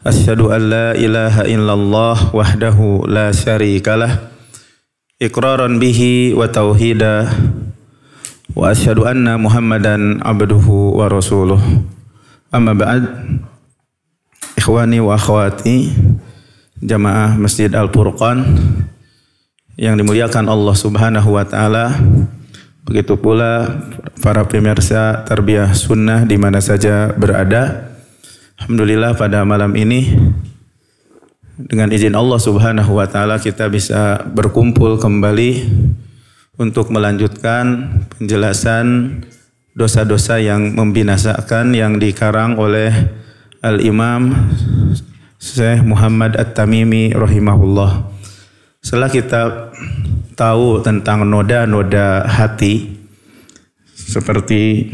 Asyhadu an la ilaha illallah wahdahu la syarikalah iqraran bihi wa tauhida wa asyhadu anna muhammadan abduhu wa rasuluh amma ba'd ikhwani wa akhwati jamaah Masjid Al-Furqan yang dimuliakan Allah Subhanahu wa taala begitu pula para pemirsa Tarbiyah Sunnah di mana saja berada Alhamdulillah pada malam ini dengan izin Allah Subhanahu wa taala kita bisa berkumpul kembali untuk melanjutkan penjelasan dosa-dosa yang membinasakan yang dikarang oleh Al-Imam Syekh Muhammad At-Tamimi rahimahullah. Setelah kita tahu tentang noda-noda hati seperti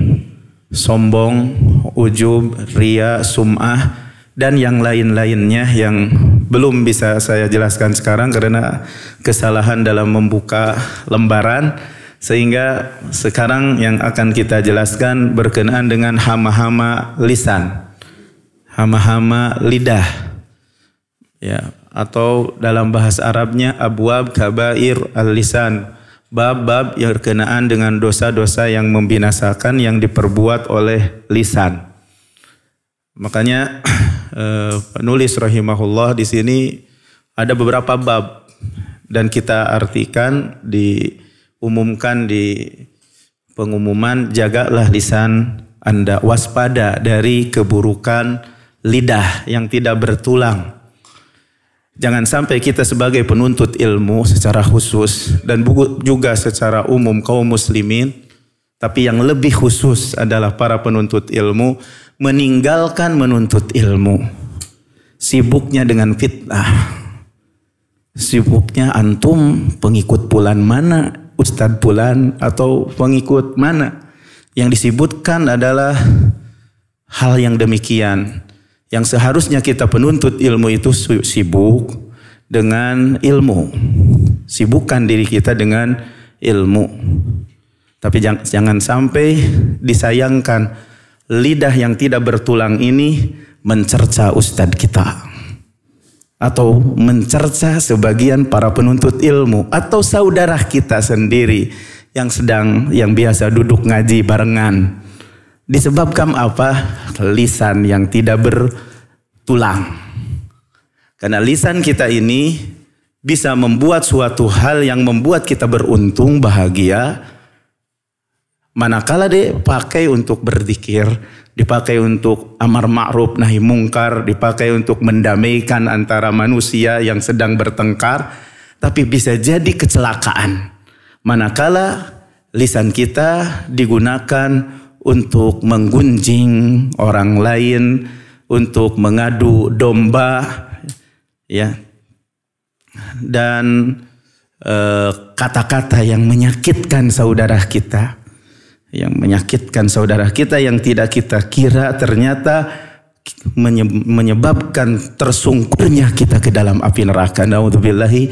sombong, ujub, ria, sum'ah, dan yang lain-lainnya yang belum bisa saya jelaskan sekarang karena kesalahan dalam membuka lembaran. Sehingga sekarang yang akan kita jelaskan berkenaan dengan hama-hama lisan. Hama-hama lidah. Ya, atau dalam bahasa Arabnya abwab kabair al-lisan bab-bab yang berkenaan dengan dosa-dosa yang membinasakan yang diperbuat oleh lisan. Makanya eh, penulis rahimahullah di sini ada beberapa bab dan kita artikan diumumkan di pengumuman jagalah lisan Anda waspada dari keburukan lidah yang tidak bertulang. Jangan sampai kita sebagai penuntut ilmu secara khusus dan juga secara umum kaum muslimin, tapi yang lebih khusus adalah para penuntut ilmu meninggalkan menuntut ilmu. Sibuknya dengan fitnah. Sibuknya antum pengikut pulan mana, ustad pulan atau pengikut mana. Yang disebutkan adalah hal yang demikian yang seharusnya kita penuntut ilmu itu sibuk dengan ilmu. Sibukkan diri kita dengan ilmu. Tapi jangan sampai disayangkan lidah yang tidak bertulang ini mencerca ustadz kita atau mencerca sebagian para penuntut ilmu atau saudara kita sendiri yang sedang yang biasa duduk ngaji barengan Disebabkan apa? Lisan yang tidak bertulang. Karena lisan kita ini bisa membuat suatu hal yang membuat kita beruntung, bahagia. Manakala dipakai untuk berzikir, dipakai untuk amar ma'ruf nahi mungkar, dipakai untuk mendamaikan antara manusia yang sedang bertengkar, tapi bisa jadi kecelakaan. Manakala lisan kita digunakan untuk menggunjing orang lain, untuk mengadu domba, ya, dan eh, kata-kata e, yang menyakitkan saudara kita, yang menyakitkan saudara kita yang tidak kita kira ternyata menyebabkan tersungkurnya kita ke dalam api neraka. Naudzubillahi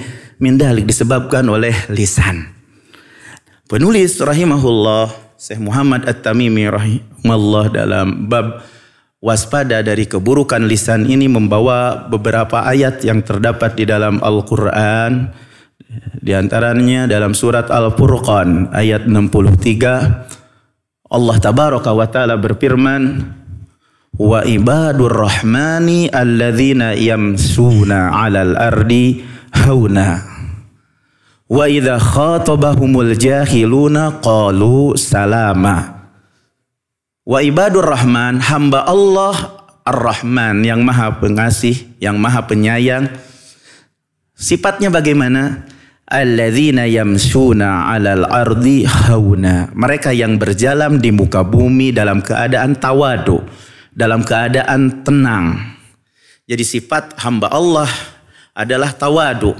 min disebabkan oleh lisan. Penulis rahimahullah Syekh Muhammad At-Tamimi rahimahullah dalam bab waspada dari keburukan lisan ini membawa beberapa ayat yang terdapat di dalam Al-Qur'an di antaranya dalam surat Al-Furqan ayat 63 Allah tabaraka wa taala berfirman wa ibadur rahmani alladzina yamsuna 'alal ardi hauna Wa idza khatabahumul jahiluna qalu salama. Wa ibadur rahman hamba Allah Ar-Rahman yang Maha Pengasih, yang Maha Penyayang. Sifatnya bagaimana? Alladzina yamsuna 'alal ardi hauna. Mereka yang berjalan di muka bumi dalam keadaan tawadu, dalam keadaan tenang. Jadi sifat hamba Allah adalah tawadu,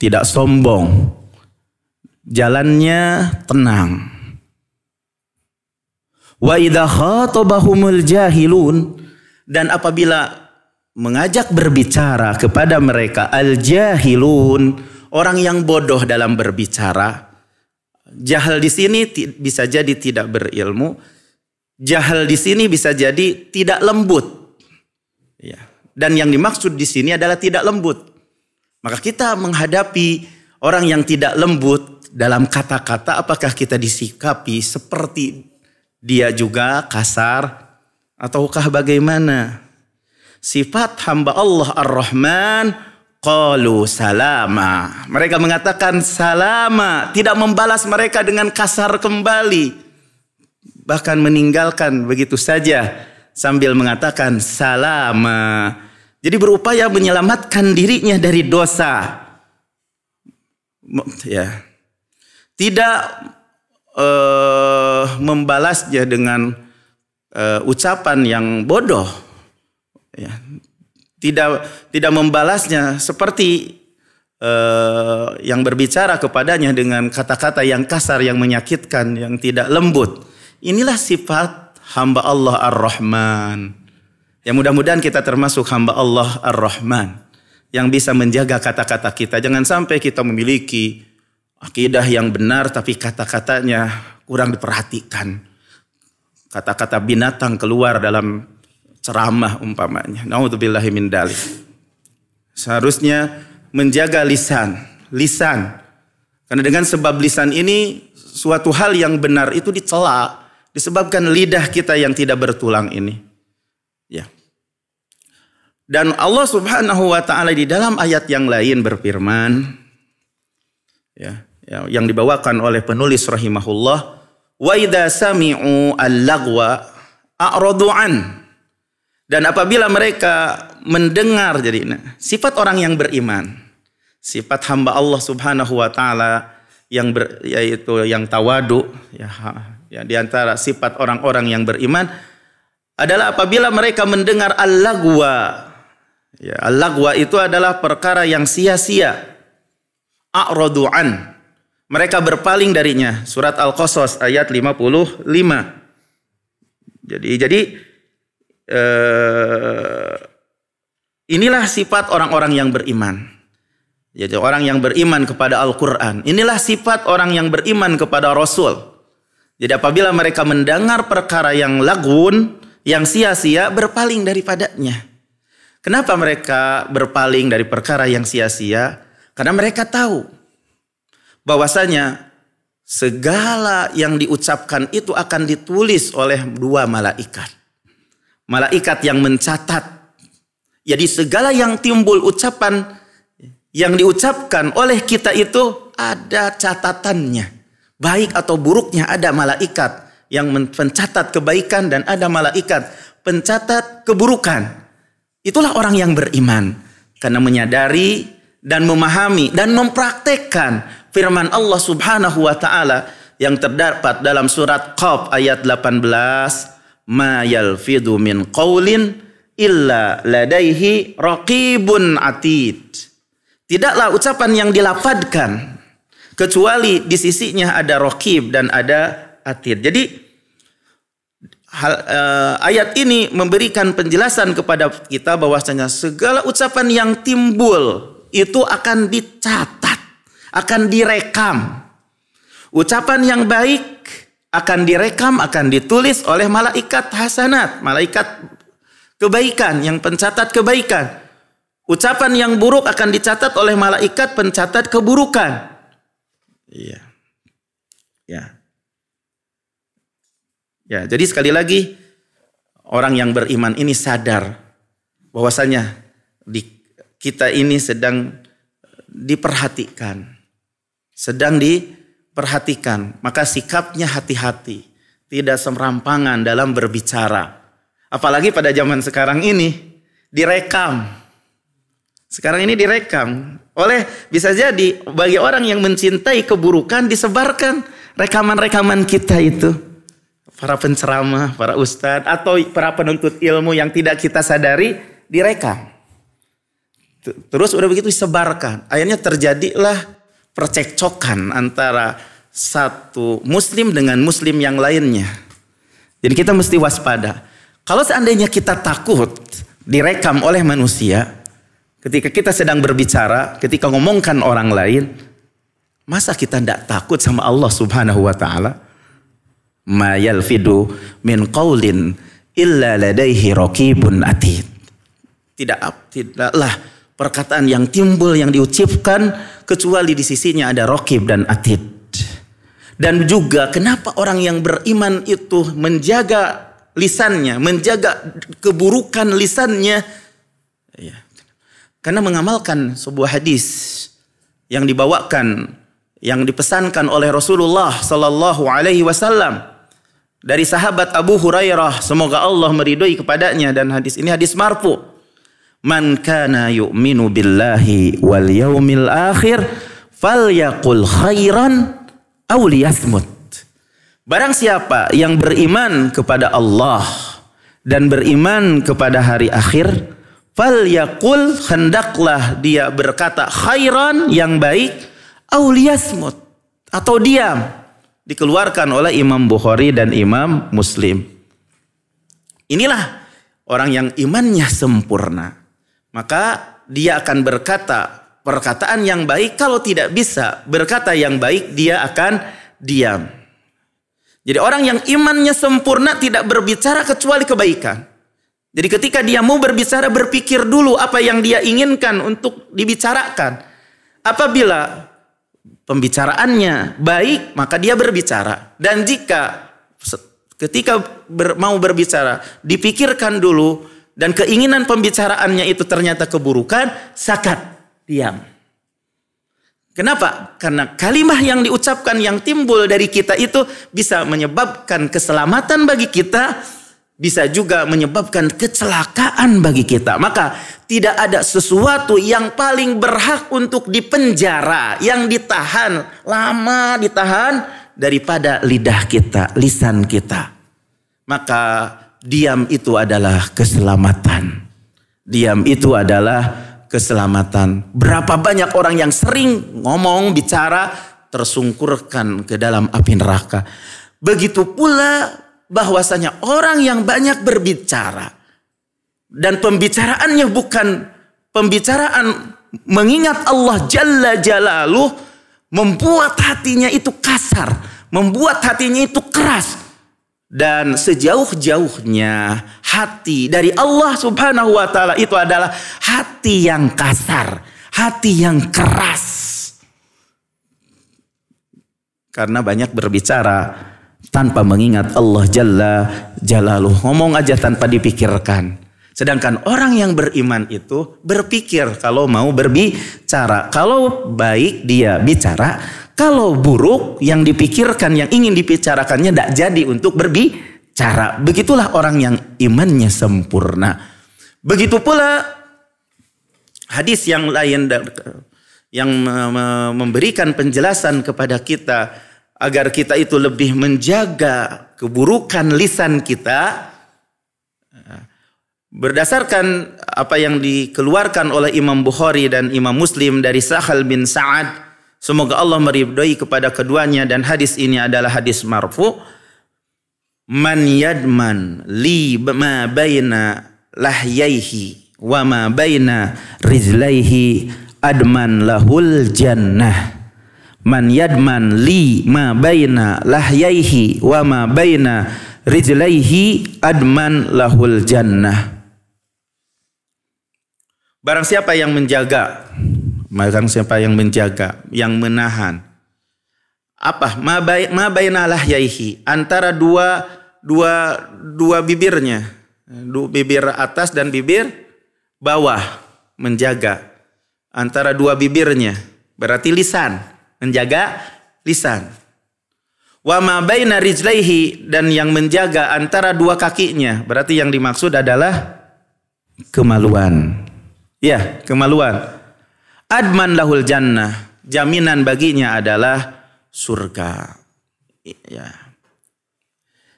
tidak sombong. Jalannya tenang. Wa jahilun dan apabila mengajak berbicara kepada mereka al jahilun, orang yang bodoh dalam berbicara. Jahal di sini bisa jadi tidak berilmu. Jahal di sini bisa jadi tidak lembut dan yang dimaksud di sini adalah tidak lembut. Maka kita menghadapi orang yang tidak lembut dalam kata-kata apakah kita disikapi seperti dia juga kasar ataukah bagaimana? Sifat hamba Allah Ar-Rahman qalu salama. Mereka mengatakan salama, tidak membalas mereka dengan kasar kembali. Bahkan meninggalkan begitu saja sambil mengatakan salam, Jadi berupaya menyelamatkan dirinya dari dosa. Ya. Tidak uh, membalasnya dengan uh, ucapan yang bodoh. Ya. Tidak tidak membalasnya seperti Uh, yang berbicara kepadanya dengan kata-kata yang kasar, yang menyakitkan, yang tidak lembut. Inilah sifat hamba Allah Ar-Rahman. Ya mudah-mudahan kita termasuk hamba Allah Ar-Rahman yang bisa menjaga kata-kata kita. Jangan sampai kita memiliki akidah yang benar tapi kata-katanya kurang diperhatikan. Kata-kata binatang keluar dalam ceramah umpamanya. Nauzubillahi min dalik. Seharusnya menjaga lisan, lisan. Karena dengan sebab lisan ini suatu hal yang benar itu dicela Disebabkan lidah kita yang tidak bertulang ini. Ya. Dan Allah Subhanahu wa taala di dalam ayat yang lain berfirman ya, ya yang dibawakan oleh penulis rahimahullah wa idza sami'u al-lagwa a'radu an dan apabila mereka mendengar jadi nah, sifat orang yang beriman, sifat hamba Allah Subhanahu wa taala yang ber, yaitu yang tawadu, ya ya, di antara sifat orang-orang yang beriman adalah apabila mereka mendengar al-lagwa. Ya, al-lagwa itu adalah perkara yang sia-sia. A'radu'an. Mereka berpaling darinya. Surat Al-Qasas ayat 55. Jadi jadi eh, inilah sifat orang-orang yang beriman. Jadi orang yang beriman kepada Al-Qur'an. Inilah sifat orang yang beriman kepada Rasul. Jadi apabila mereka mendengar perkara yang lagun, yang sia-sia berpaling daripadanya. Kenapa mereka berpaling dari perkara yang sia-sia? Karena mereka tahu bahwasanya segala yang diucapkan itu akan ditulis oleh dua malaikat. Malaikat yang mencatat. Jadi segala yang timbul ucapan yang diucapkan oleh kita itu ada catatannya. Baik atau buruknya ada malaikat yang mencatat kebaikan dan ada malaikat pencatat keburukan. Itulah orang yang beriman karena menyadari dan memahami dan mempraktekkan firman Allah Subhanahu wa taala yang terdapat dalam surat Qaf ayat 18 ma'yal fidu min qaulin illa ladaihi raqibun atid tidaklah ucapan yang dilafadkan kecuali di sisinya ada rokib dan ada atid. Jadi hal, eh, ayat ini memberikan penjelasan kepada kita bahwasanya segala ucapan yang timbul itu akan dicatat, akan direkam. Ucapan yang baik akan direkam, akan ditulis oleh malaikat hasanat, malaikat kebaikan yang pencatat kebaikan. Ucapan yang buruk akan dicatat oleh malaikat pencatat keburukan. Iya. Ya. Ya, jadi sekali lagi orang yang beriman ini sadar bahwasanya di, kita ini sedang diperhatikan. Sedang diperhatikan, maka sikapnya hati-hati, tidak semrampangan dalam berbicara. Apalagi pada zaman sekarang ini direkam. Sekarang ini direkam. Oleh bisa jadi bagi orang yang mencintai keburukan disebarkan rekaman-rekaman kita itu. Para penceramah, para ustadz atau para penuntut ilmu yang tidak kita sadari direkam. Terus udah begitu disebarkan. Akhirnya terjadilah percekcokan antara satu muslim dengan muslim yang lainnya. Jadi kita mesti waspada. Kalau seandainya kita takut direkam oleh manusia, Ketika kita sedang berbicara, ketika ngomongkan orang lain, masa kita tidak takut sama Allah Subhanahu wa taala? Ma yalfidu min qawlin illa ladaihi rakibun atid. Tidak tidaklah perkataan yang timbul yang diucapkan kecuali di sisinya ada raqib dan atid. Dan juga kenapa orang yang beriman itu menjaga lisannya, menjaga keburukan lisannya? Iya. Karena mengamalkan sebuah hadis yang dibawakan, yang dipesankan oleh Rasulullah sallallahu alaihi wasallam dari sahabat Abu Hurairah, semoga Allah meridhoi kepadanya dan hadis ini hadis marfu. Man kana yu'minu billahi wal yaumil akhir falyaqul khairan aw Barang siapa yang beriman kepada Allah dan beriman kepada hari akhir, Fal yakul hendaklah dia berkata khairan yang baik auliasmut atau diam. Dikeluarkan oleh Imam Bukhari dan Imam Muslim. Inilah orang yang imannya sempurna. Maka dia akan berkata perkataan yang baik. Kalau tidak bisa berkata yang baik, dia akan diam. Jadi orang yang imannya sempurna tidak berbicara kecuali kebaikan. Jadi ketika dia mau berbicara, berpikir dulu apa yang dia inginkan untuk dibicarakan. Apabila pembicaraannya baik, maka dia berbicara. Dan jika ketika ber, mau berbicara, dipikirkan dulu dan keinginan pembicaraannya itu ternyata keburukan, sakat, diam. Kenapa? Karena kalimah yang diucapkan yang timbul dari kita itu bisa menyebabkan keselamatan bagi kita bisa juga menyebabkan kecelakaan bagi kita. Maka tidak ada sesuatu yang paling berhak untuk dipenjara, yang ditahan lama ditahan daripada lidah kita, lisan kita. Maka diam itu adalah keselamatan. Diam itu adalah keselamatan. Berapa banyak orang yang sering ngomong, bicara, tersungkurkan ke dalam api neraka. Begitu pula bahwasanya orang yang banyak berbicara dan pembicaraannya bukan pembicaraan mengingat Allah Jalla Jalaluh membuat hatinya itu kasar, membuat hatinya itu keras. Dan sejauh-jauhnya hati dari Allah subhanahu wa ta'ala itu adalah hati yang kasar, hati yang keras. Karena banyak berbicara, tanpa mengingat Allah Jalla Jalaluh. Ngomong aja tanpa dipikirkan. Sedangkan orang yang beriman itu berpikir kalau mau berbicara. Kalau baik dia bicara, kalau buruk yang dipikirkan, yang ingin dipicarakannya tidak jadi untuk berbicara. Begitulah orang yang imannya sempurna. Begitu pula hadis yang lain yang memberikan penjelasan kepada kita agar kita itu lebih menjaga keburukan lisan kita berdasarkan apa yang dikeluarkan oleh Imam Bukhari dan Imam Muslim dari Sahal bin Sa'ad semoga Allah meridhai kepada keduanya dan hadis ini adalah hadis marfu man yadman li ma baina lahyaihi wa ma baina rizlaihi adman lahul jannah man yadman li ma baina lahyaihi wa ma baina rijlaihi adman lahul jannah Barang siapa yang menjaga barang siapa yang menjaga yang menahan apa ma baina lahyaihi antara dua dua dua bibirnya dua bibir atas dan bibir bawah menjaga antara dua bibirnya berarti lisan menjaga lisan. Wa ma baina rijlaihi dan yang menjaga antara dua kakinya. Berarti yang dimaksud adalah kemaluan. Ya, kemaluan. Adman lahul jannah. Jaminan baginya adalah surga. Ya.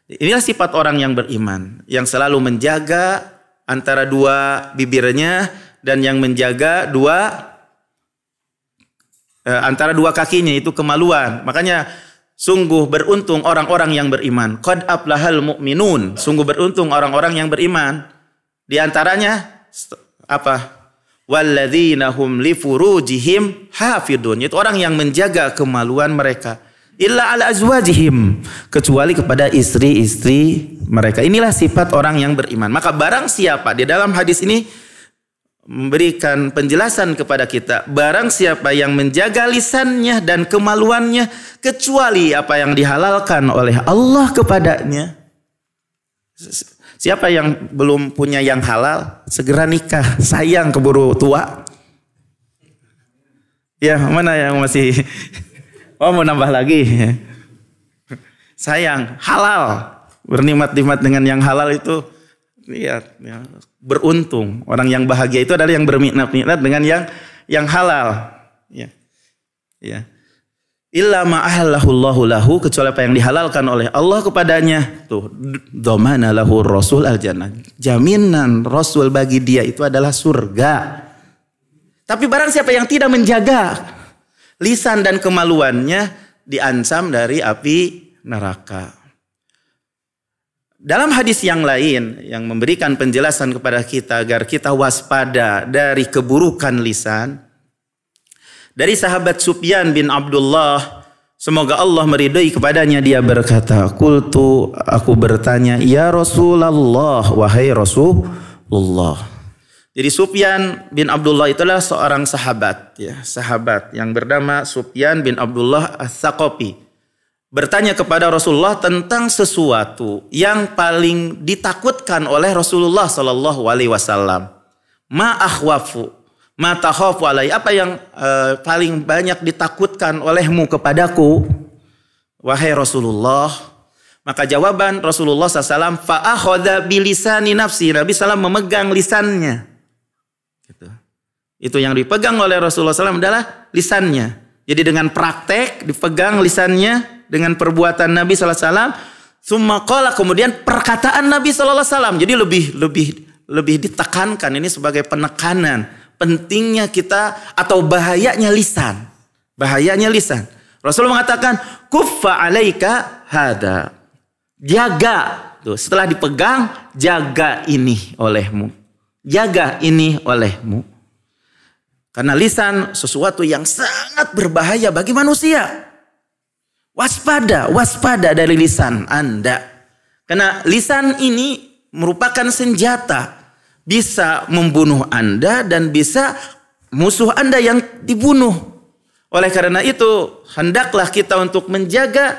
Inilah sifat orang yang beriman, yang selalu menjaga antara dua bibirnya dan yang menjaga dua Eh, antara dua kakinya itu kemaluan. Makanya sungguh beruntung orang-orang yang beriman. Qad aplahal mu'minun. Sungguh beruntung orang-orang yang beriman. Di antaranya apa? Walladzina hum li furujihim hafidun. Itu orang yang menjaga kemaluan mereka. Illa ala azwajihim. Kecuali kepada istri-istri mereka. Inilah sifat orang yang beriman. Maka barang siapa di dalam hadis ini memberikan penjelasan kepada kita barang siapa yang menjaga lisannya dan kemaluannya kecuali apa yang dihalalkan oleh Allah kepadanya siapa yang belum punya yang halal segera nikah sayang keburu tua ya mana yang masih oh mau nambah lagi sayang halal bernikmat-nikmat dengan yang halal itu lihat ya, beruntung orang yang bahagia itu adalah yang berminat-minat dengan yang yang halal ya ya illa ma lahu kecuali apa yang dihalalkan oleh Allah kepadanya tuh domana lahu rasul al jannah jaminan rasul bagi dia itu adalah surga tapi barang siapa yang tidak menjaga lisan dan kemaluannya diancam dari api neraka dalam hadis yang lain yang memberikan penjelasan kepada kita agar kita waspada dari keburukan lisan dari sahabat Sufyan bin Abdullah semoga Allah meridai kepadanya dia berkata kultu aku bertanya ya Rasulullah wahai Rasulullah jadi Sufyan bin Abdullah itulah seorang sahabat ya sahabat yang bernama Sufyan bin Abdullah ats bertanya kepada Rasulullah tentang sesuatu yang paling ditakutkan oleh Rasulullah Shallallahu Alaihi Wasallam. Ma alai. Apa yang uh, paling banyak ditakutkan olehmu kepadaku, wahai Rasulullah? Maka jawaban Rasulullah SAW, fa'ahoda bilisani nafsi. Nabi SAW memegang lisannya. Gitu. Itu yang dipegang oleh Rasulullah SAW adalah lisannya. Jadi dengan praktek dipegang lisannya dengan perbuatan Nabi sallallahu alaihi wasallam, kemudian perkataan Nabi sallallahu alaihi wasallam. Jadi lebih lebih lebih ditekankan ini sebagai penekanan pentingnya kita atau bahayanya lisan. Bahayanya lisan. Rasul mengatakan, "Kuffa 'alaika hada." Jaga. Tuh, setelah dipegang, jaga ini olehmu. Jaga ini olehmu. Karena lisan sesuatu yang sangat berbahaya bagi manusia. Waspada, waspada dari lisan Anda. Karena lisan ini merupakan senjata. Bisa membunuh Anda dan bisa musuh Anda yang dibunuh. Oleh karena itu, hendaklah kita untuk menjaga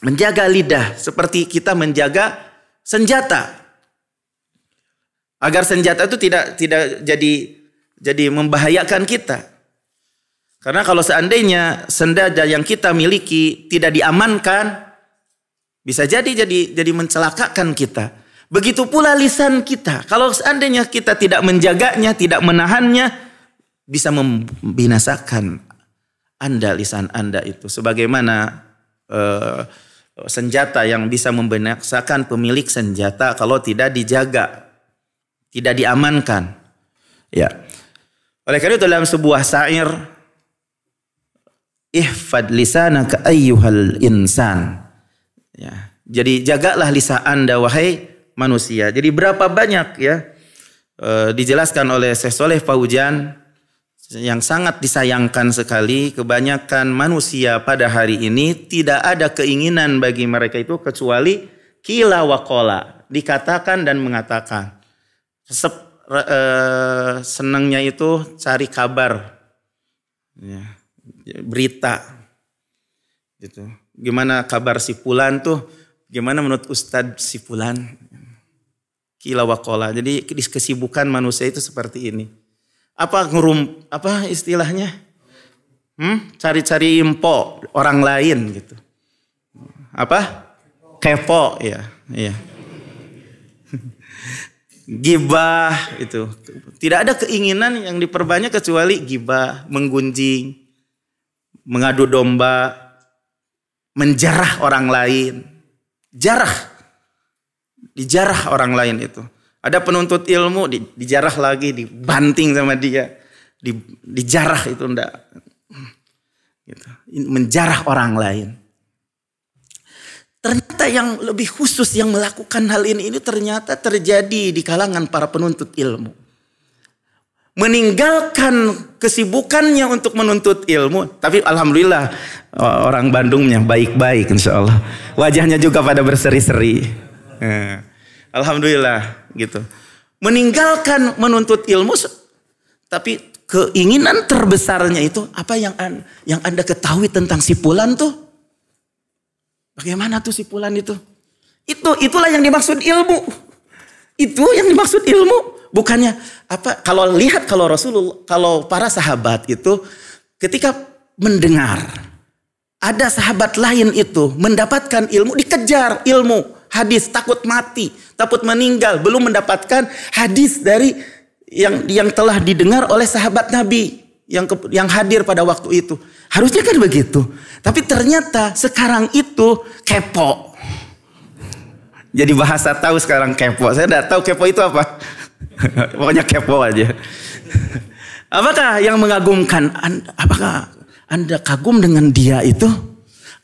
menjaga lidah seperti kita menjaga senjata. Agar senjata itu tidak tidak jadi jadi membahayakan kita. Karena kalau seandainya senjata yang kita miliki tidak diamankan, bisa jadi jadi jadi mencelakakan kita. Begitu pula lisan kita. Kalau seandainya kita tidak menjaganya, tidak menahannya, bisa membinasakan Anda lisan Anda itu. Sebagaimana eh, senjata yang bisa membinasakan pemilik senjata kalau tidak dijaga, tidak diamankan. Ya. Oleh karena itu dalam sebuah syair ihfad lisanaka ayyuhal insan. Ya. Jadi jagalah lisan Anda wahai manusia. Jadi berapa banyak ya e, dijelaskan oleh Syekh Soleh Faujan yang sangat disayangkan sekali kebanyakan manusia pada hari ini tidak ada keinginan bagi mereka itu kecuali kila wakola dikatakan dan mengatakan Sep, e, senangnya itu cari kabar ya berita gitu. Gimana kabar si pulan tuh? Gimana menurut Ustadz si pulan Kila wakola. Jadi kesibukan manusia itu seperti ini. Apa ngurum apa istilahnya? Hmm? Cari-cari info orang lain gitu. Apa? Kepo, Kepo ya, ya. gibah itu. Tidak ada keinginan yang diperbanyak kecuali gibah, menggunjing mengadu domba, menjarah orang lain. Jarah. Dijarah orang lain itu. Ada penuntut ilmu dijarah lagi, dibanting sama dia. Di, dijarah itu enggak. Gitu. Menjarah orang lain. Ternyata yang lebih khusus yang melakukan hal ini ini ternyata terjadi di kalangan para penuntut ilmu. Meninggalkan kesibukannya untuk menuntut ilmu. Tapi alhamdulillah eh, orang Bandungnya baik-baik insya Allah. Wajahnya juga pada berseri-seri. Eh, alhamdulillah gitu. Meninggalkan menuntut ilmu tapi keinginan terbesarnya itu apa yang an, yang Anda ketahui tentang si Pulan tuh? Bagaimana tuh si Pulan itu? Itu itulah yang dimaksud ilmu. Itu yang dimaksud ilmu, bukannya apa? Kalau lihat kalau Rasulullah, kalau para sahabat itu ketika mendengar ada sahabat lain itu mendapatkan ilmu dikejar ilmu hadis takut mati, takut meninggal, belum mendapatkan hadis dari yang yang telah didengar oleh sahabat Nabi yang yang hadir pada waktu itu. Harusnya kan begitu. Tapi ternyata sekarang itu kepo. Jadi bahasa tahu sekarang kepo. Saya tidak tahu kepo itu apa. Pokoknya kepo aja. apakah yang mengagumkan? Apakah Anda kagum dengan dia itu?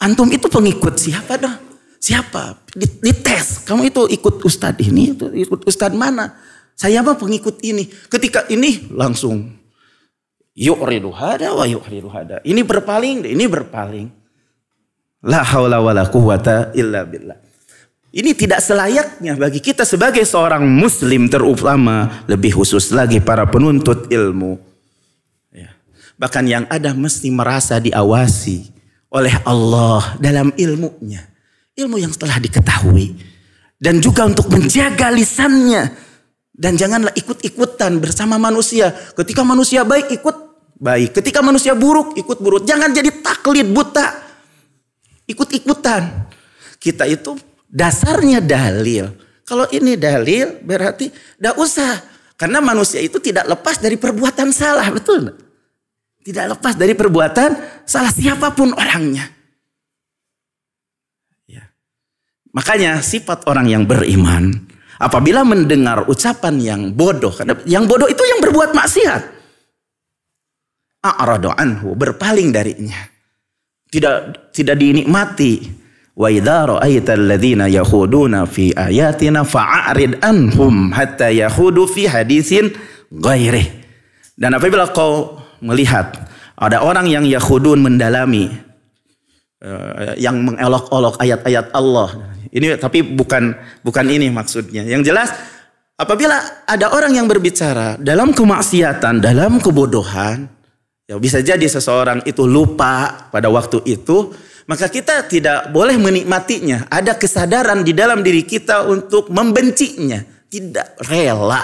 Antum itu pengikut siapa dong? Siapa? Dites. Kamu itu ikut ustadz ini, itu ikut ustadz mana? Saya apa pengikut ini. Ketika ini langsung Yuk yu'ridu hada wa yu'ridu hada. Ini berpaling, ini berpaling. La haula la quwata illa billah. Ini tidak selayaknya bagi kita sebagai seorang muslim terutama lebih khusus lagi para penuntut ilmu. Ya. Bahkan yang ada mesti merasa diawasi oleh Allah dalam ilmunya. Ilmu yang telah diketahui. Dan juga untuk menjaga lisannya. Dan janganlah ikut-ikutan bersama manusia. Ketika manusia baik ikut baik. Ketika manusia buruk ikut buruk. Jangan jadi taklid buta. Ikut-ikutan. Kita itu dasarnya dalil. Kalau ini dalil berarti tidak usah. Karena manusia itu tidak lepas dari perbuatan salah, betul? Gak? Tidak lepas dari perbuatan salah siapapun orangnya. Ya. Makanya sifat orang yang beriman apabila mendengar ucapan yang bodoh, karena yang bodoh itu yang berbuat maksiat. A'radu anhu, berpaling darinya. Tidak tidak dinikmati, Wa idza ra'aita alladziina yakhuduna fi ayatina anhum hatta yakhudu fi ghairih. Dan apabila kau melihat ada orang yang yakhudun mendalami eh, yang mengelok olok ayat-ayat Allah. Ini tapi bukan bukan ini maksudnya. Yang jelas apabila ada orang yang berbicara dalam kemaksiatan, dalam kebodohan, ya bisa jadi seseorang itu lupa pada waktu itu maka kita tidak boleh menikmatinya. Ada kesadaran di dalam diri kita untuk membencinya, tidak rela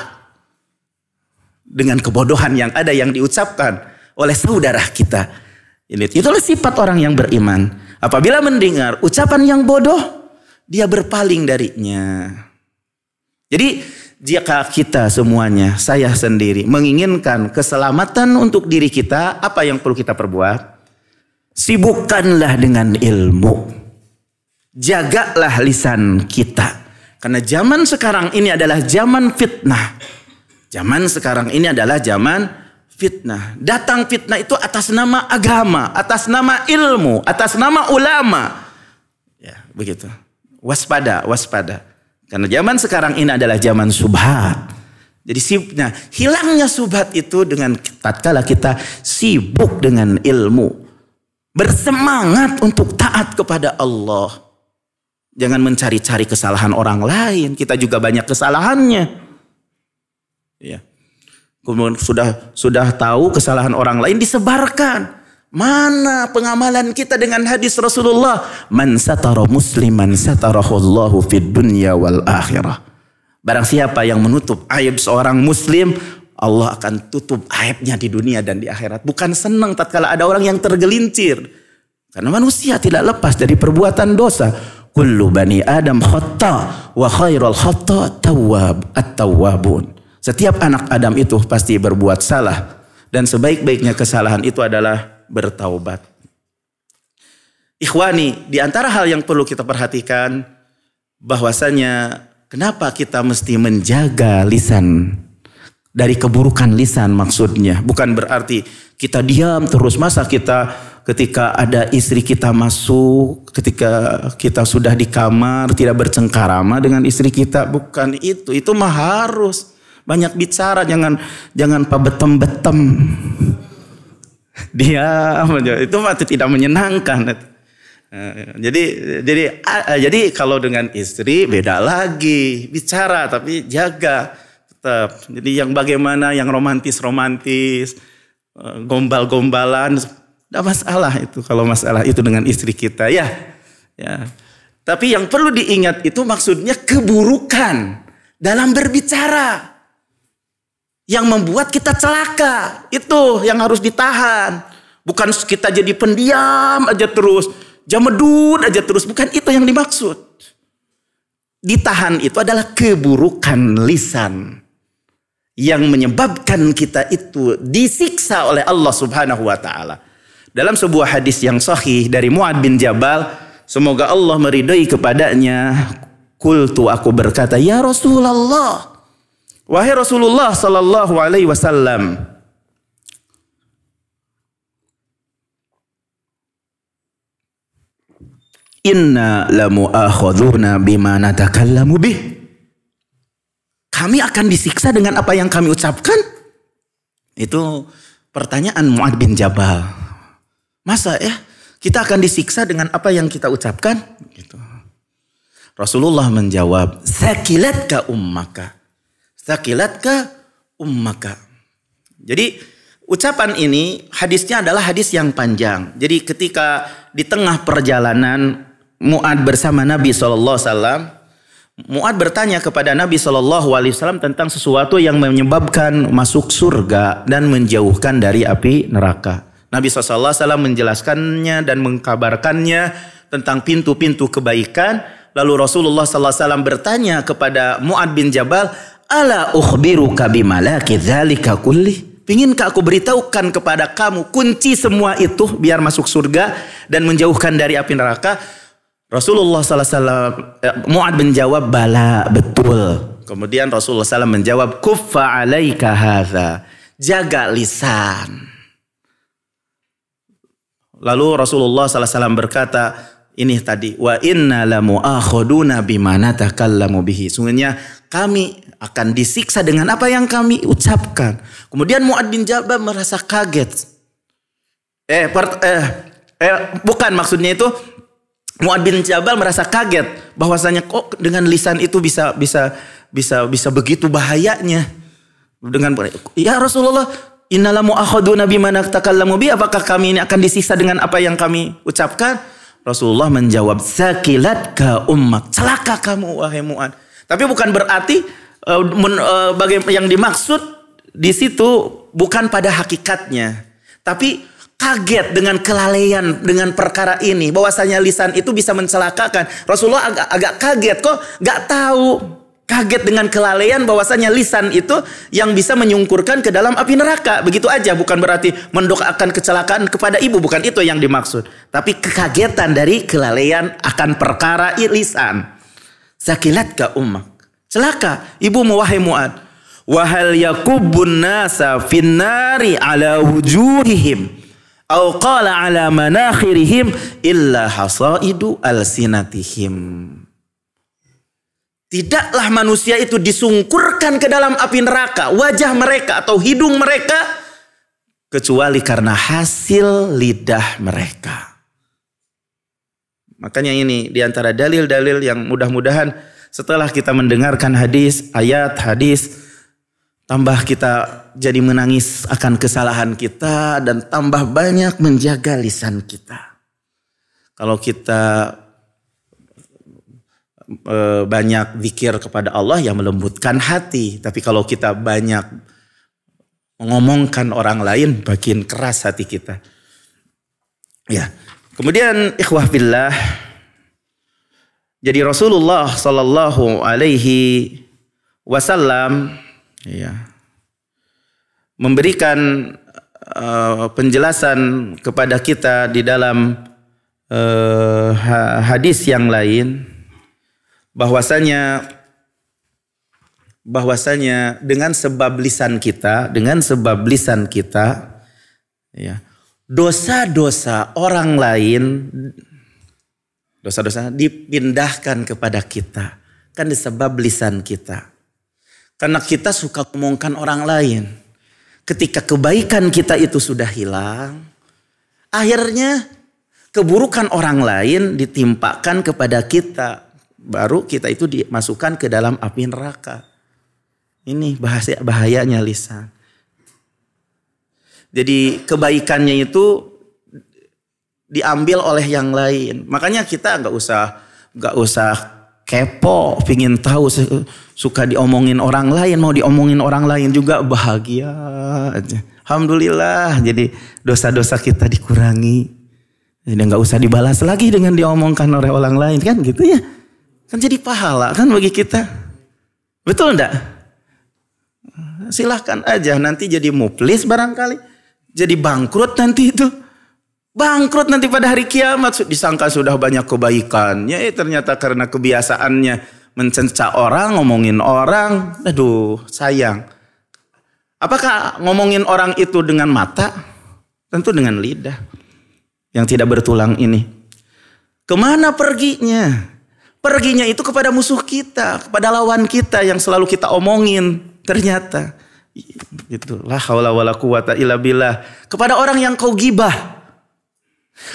dengan kebodohan yang ada yang diucapkan oleh saudara kita. Ini itulah sifat orang yang beriman. Apabila mendengar ucapan yang bodoh, dia berpaling darinya. Jadi jika kita semuanya, saya sendiri menginginkan keselamatan untuk diri kita, apa yang perlu kita perbuat? Sibukkanlah dengan ilmu. Jagalah lisan kita. Karena zaman sekarang ini adalah zaman fitnah. Zaman sekarang ini adalah zaman fitnah. Datang fitnah itu atas nama agama, atas nama ilmu, atas nama ulama. Ya, begitu. Waspada, waspada. Karena zaman sekarang ini adalah zaman subhat. Jadi sibuknya, hilangnya subhat itu dengan tatkala kita sibuk dengan ilmu. Bersemangat untuk taat kepada Allah. Jangan mencari-cari kesalahan orang lain. Kita juga banyak kesalahannya. Ya. Kemudian sudah sudah tahu kesalahan orang lain disebarkan. Mana pengamalan kita dengan hadis Rasulullah? Man satara musliman satarahullahu fid dunya wal akhirah. Barang siapa yang menutup aib seorang muslim, Allah akan tutup aibnya di dunia dan di akhirat. Bukan senang tatkala ada orang yang tergelincir. Karena manusia tidak lepas dari perbuatan dosa. Kullu bani Adam khotta wa khairul khotta tawab at-tawabun. Setiap anak Adam itu pasti berbuat salah. Dan sebaik-baiknya kesalahan itu adalah bertaubat. Ikhwani, di antara hal yang perlu kita perhatikan, bahwasanya kenapa kita mesti menjaga lisan dari keburukan lisan maksudnya. Bukan berarti kita diam terus masa kita ketika ada istri kita masuk, ketika kita sudah di kamar tidak bercengkarama dengan istri kita, bukan itu. Itu mah harus banyak bicara, jangan jangan pak betem betem dia Itu mah tidak menyenangkan. Eh, jadi jadi eh, jadi kalau dengan istri beda lagi bicara tapi jaga Tetap. Jadi yang bagaimana, yang romantis-romantis, eh, gombal-gombalan, tidak masalah itu kalau masalah itu dengan istri kita ya. Ya. Tapi yang perlu diingat itu maksudnya keburukan dalam berbicara yang membuat kita celaka. Itu yang harus ditahan. Bukan kita jadi pendiam aja terus, jamedut aja terus. Bukan itu yang dimaksud. Ditahan itu adalah keburukan lisan yang menyebabkan kita itu disiksa oleh Allah Subhanahu wa taala. Dalam sebuah hadis yang sahih dari Muad bin Jabal, semoga Allah meridai kepadanya, kultu aku berkata, "Ya Rasulullah, wahai Rasulullah sallallahu alaihi wasallam, inna lamu bima natakallamu bih." kami akan disiksa dengan apa yang kami ucapkan? Itu pertanyaan Mu'ad bin Jabal. Masa ya kita akan disiksa dengan apa yang kita ucapkan? Gitu. Rasulullah menjawab, Sakilatka ummaka. Sakilatka ummaka. Jadi ucapan ini hadisnya adalah hadis yang panjang. Jadi ketika di tengah perjalanan Mu'ad bersama Nabi SAW Mu'ad bertanya kepada Nabi Shallallahu Alaihi Wasallam tentang sesuatu yang menyebabkan masuk surga dan menjauhkan dari api neraka. Nabi Shallallahu Alaihi Wasallam menjelaskannya dan mengkabarkannya tentang pintu-pintu kebaikan. Lalu Rasulullah Shallallahu Alaihi Wasallam bertanya kepada Mu'ad bin Jabal, Ala Ukhbiru bimalaki dzalika kulli? Pinginkah aku beritahukan kepada kamu kunci semua itu biar masuk surga dan menjauhkan dari api neraka? Rasulullah SAW, eh, Mu'ad menjawab, bala, betul. Kemudian Rasulullah SAW menjawab, kuffa alaika hadha. Jaga lisan. Lalu Rasulullah SAW berkata, ini tadi, wa inna lamu akhuduna bimana takallamu bihi. Sungguhnya kami akan disiksa dengan apa yang kami ucapkan. Kemudian Mu'ad bin Jabal merasa kaget. Eh, per, eh, eh bukan maksudnya itu Muad bin Jabal merasa kaget bahwasanya kok dengan lisan itu bisa bisa bisa bisa begitu bahayanya dengan ya Rasulullah innalamu muakhaduna nabi manaktakallamu bi apakah kami ini akan disiksa dengan apa yang kami ucapkan Rasulullah menjawab sekilat ka ummak celaka kamu wahai Muad tapi bukan berarti uh, yang dimaksud di situ bukan pada hakikatnya tapi kaget dengan kelalaian dengan perkara ini bahwasanya lisan itu bisa mencelakakan Rasulullah agak, agak kaget kok nggak tahu kaget dengan kelalaian bahwasanya lisan itu yang bisa menyungkurkan ke dalam api neraka begitu aja bukan berarti mendoakan kecelakaan kepada ibu bukan itu yang dimaksud tapi kekagetan dari kelalaian akan perkara lisan zakilat ka ummah celaka ibu wahai muad wahal yakubun nasa finnari ala wujuhihim au qala ala manakhirihim illa hasaidu alsinatihim. Tidaklah manusia itu disungkurkan ke dalam api neraka, wajah mereka atau hidung mereka kecuali karena hasil lidah mereka. Makanya ini diantara dalil-dalil yang mudah-mudahan setelah kita mendengarkan hadis, ayat, hadis, tambah kita jadi menangis akan kesalahan kita dan tambah banyak menjaga lisan kita. Kalau kita e, banyak zikir kepada Allah yang melembutkan hati, tapi kalau kita banyak mengomongkan orang lain bagian keras hati kita. Ya. Kemudian ikhwah billah jadi Rasulullah sallallahu alaihi wasallam ya memberikan uh, penjelasan kepada kita di dalam uh, hadis yang lain bahwasanya bahwasanya dengan sebab lisan kita, dengan sebab lisan kita ya, dosa-dosa orang lain dosa-dosa dipindahkan kepada kita kan disebab lisan kita. Karena kita suka ngomongkan orang lain. Ketika kebaikan kita itu sudah hilang, akhirnya keburukan orang lain ditimpakan kepada kita. Baru kita itu dimasukkan ke dalam api neraka. Ini bahasa bahayanya lisan. Jadi kebaikannya itu diambil oleh yang lain. Makanya kita nggak usah nggak usah kepo, pingin tahu suka diomongin orang lain, mau diomongin orang lain juga bahagia Alhamdulillah, jadi dosa-dosa kita dikurangi. Jadi nggak usah dibalas lagi dengan diomongkan oleh orang lain kan gitu ya. Kan jadi pahala kan bagi kita. Betul enggak? Silahkan aja nanti jadi muflis barangkali. Jadi bangkrut nanti itu. Bangkrut nanti pada hari kiamat. Disangka sudah banyak kebaikannya Ya ternyata karena kebiasaannya mencerca orang, ngomongin orang, aduh sayang. Apakah ngomongin orang itu dengan mata? Tentu dengan lidah yang tidak bertulang ini. Kemana perginya? Perginya itu kepada musuh kita, kepada lawan kita yang selalu kita omongin. Ternyata itulah la haula wala quwata illa billah kepada orang yang kau gibah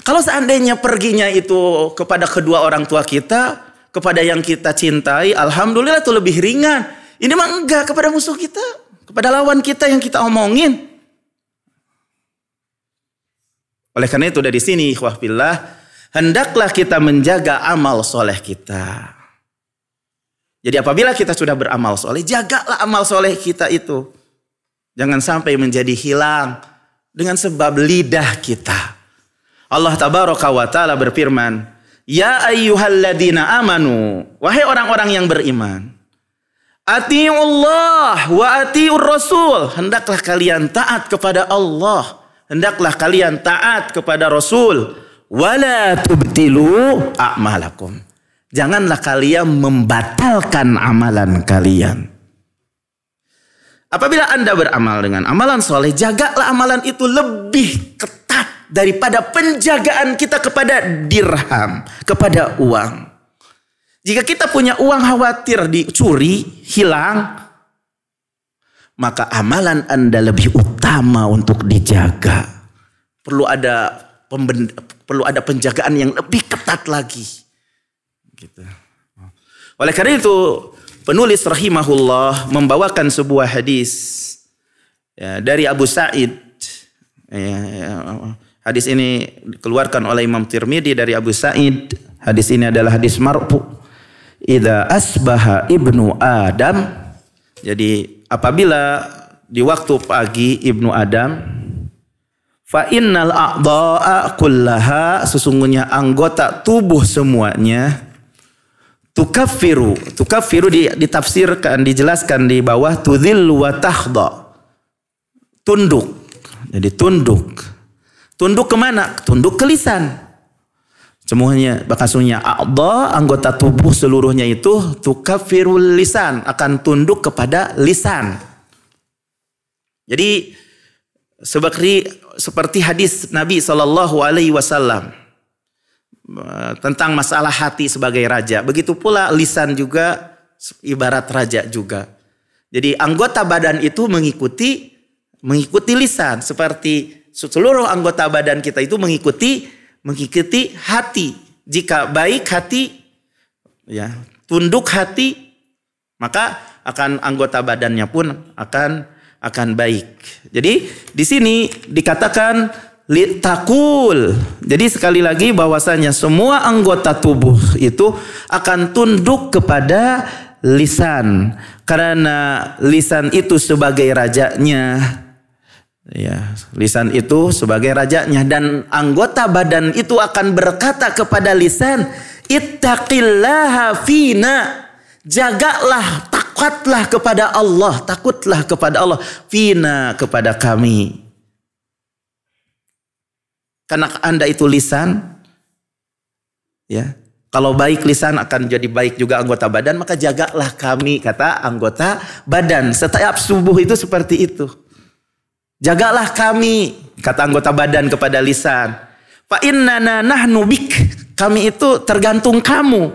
kalau seandainya perginya itu kepada kedua orang tua kita kepada yang kita cintai, alhamdulillah itu lebih ringan. Ini mah enggak kepada musuh kita, kepada lawan kita yang kita omongin. Oleh karena itu dari sini ikhwah hendaklah kita menjaga amal soleh kita. Jadi apabila kita sudah beramal soleh, jagalah amal soleh kita itu. Jangan sampai menjadi hilang dengan sebab lidah kita. Allah tabaraka wa ta'ala berfirman, Ya ayyuhalladzina amanu. Wahai orang-orang yang beriman. Ati'ullah wa ati'ur rasul. Hendaklah kalian taat kepada Allah. Hendaklah kalian taat kepada Rasul. Wala tubtilu a'malakum. Janganlah kalian membatalkan amalan kalian. Apabila Anda beramal dengan amalan soleh, jagalah amalan itu lebih ketat daripada penjagaan kita kepada dirham, kepada uang. Jika kita punya uang khawatir dicuri, hilang, maka amalan Anda lebih utama untuk dijaga. Perlu ada perlu ada penjagaan yang lebih ketat lagi. Gitu. Oleh karena itu, penulis rahimahullah membawakan sebuah hadis ya, dari Abu Sa'id ya, ya, Hadis ini dikeluarkan oleh Imam Tirmidzi dari Abu Sa'id. Hadis ini adalah hadis marfu. Idza asbaha ibnu Adam. Jadi apabila di waktu pagi ibnu Adam fa innal a'dha'a kullaha sesungguhnya anggota tubuh semuanya tukafiru. Tukafiru ditafsirkan dijelaskan di bawah tudhil wa tahdha tunduk jadi tunduk Tunduk kemana? Tunduk ke lisan. Semuanya bakasunya Allah anggota tubuh seluruhnya itu tukafirul lisan akan tunduk kepada lisan. Jadi seperti seperti hadis Nabi saw Alaihi Wasallam eh, tentang masalah hati sebagai raja. Begitu pula lisan juga ibarat raja juga. Jadi anggota badan itu mengikuti mengikuti lisan seperti seluruh anggota badan kita itu mengikuti mengikuti hati. Jika baik hati ya, tunduk hati maka akan anggota badannya pun akan akan baik. Jadi di sini dikatakan litakul. Jadi sekali lagi bahwasanya semua anggota tubuh itu akan tunduk kepada lisan karena lisan itu sebagai rajanya Ya, lisan itu sebagai rajanya dan anggota badan itu akan berkata kepada lisan, "Ittaqillaha fina." Jagalah, takutlah kepada Allah, takutlah kepada Allah, fina kepada kami. Karena Anda itu lisan, ya. Kalau baik lisan akan jadi baik juga anggota badan, maka jagalah kami, kata anggota badan. Setiap subuh itu seperti itu. Jagalah kami, kata anggota badan kepada lisan. Fa innana nahnu bik. Kami itu tergantung kamu.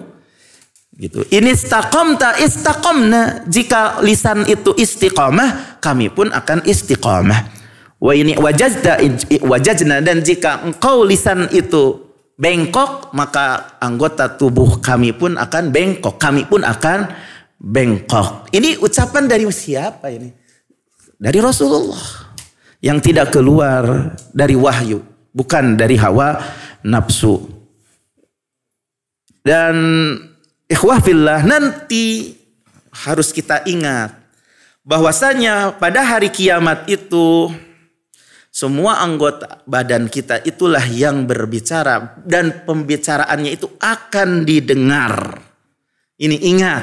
Gitu. Ini istaqomta istaqomna. Jika lisan itu istiqomah, kami pun akan istiqomah. Wa ini wajazda wajazna dan jika engkau lisan itu bengkok, maka anggota tubuh kami pun akan bengkok. Kami pun akan bengkok. Ini ucapan dari siapa ini? Dari Rasulullah yang tidak keluar dari wahyu, bukan dari hawa nafsu. Dan ikhwah fillah nanti harus kita ingat bahwasanya pada hari kiamat itu semua anggota badan kita itulah yang berbicara dan pembicaraannya itu akan didengar. Ini ingat.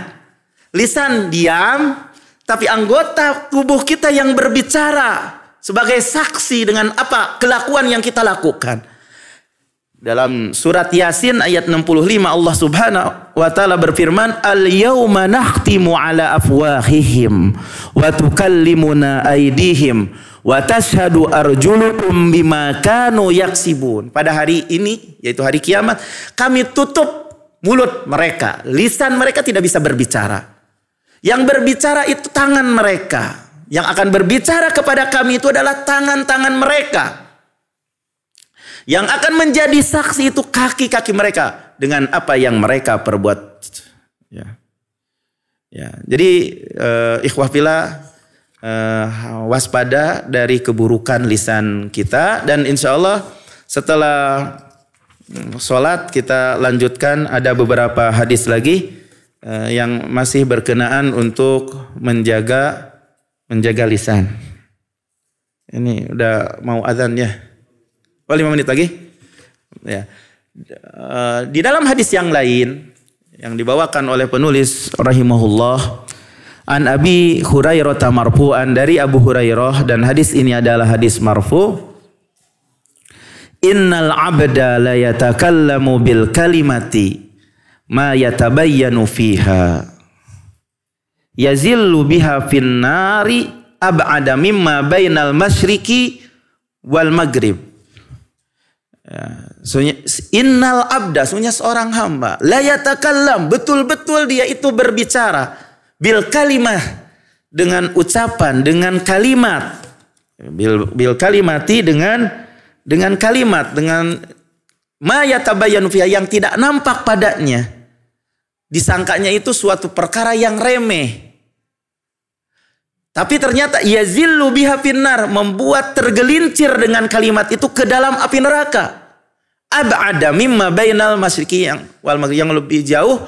Lisan diam tapi anggota tubuh kita yang berbicara sebagai saksi dengan apa kelakuan yang kita lakukan. Dalam surat Yasin ayat 65 Allah Subhanahu wa taala berfirman al-yauma nahtimu ala afwahihim wa tukallimuna aydihim wa tashhadu arjulukum bima kanu yaksibun. Pada hari ini yaitu hari kiamat kami tutup mulut mereka, lisan mereka tidak bisa berbicara. Yang berbicara itu tangan mereka. Yang akan berbicara kepada kami itu adalah tangan-tangan mereka. Yang akan menjadi saksi itu kaki-kaki mereka dengan apa yang mereka perbuat. Ya. Ya, jadi eh, ikhwah pila eh, waspada dari keburukan lisan kita dan insya Allah setelah mm, sholat kita lanjutkan ada beberapa hadis lagi eh, yang masih berkenaan untuk menjaga menjaga lisan. Ini udah mau azan ya. Oh lima menit lagi. Ya. Eh, di dalam hadis yang lain yang dibawakan oleh penulis rahimahullah An Abi Hurairah marfu'an dari Abu Hurairah dan hadis ini adalah hadis marfu. Innal abda la yatakallamu bil kalimati ma yatabayyanu fiha yazillu biha finnari ab'ada mimma bainal masyriki wal maghrib. Ya, innal abda, sunya seorang hamba. Layatakallam, betul-betul dia itu berbicara. Bil kalimah, dengan ucapan, dengan kalimat. Bil, bil kalimati dengan dengan kalimat, dengan maya tabayan yang tidak nampak padanya. Disangkanya itu suatu perkara yang remeh. Tapi ternyata yazillu biha finnar membuat tergelincir dengan kalimat itu ke dalam api neraka. Ab'ada mimma bainal masyriqi yang wal yang lebih jauh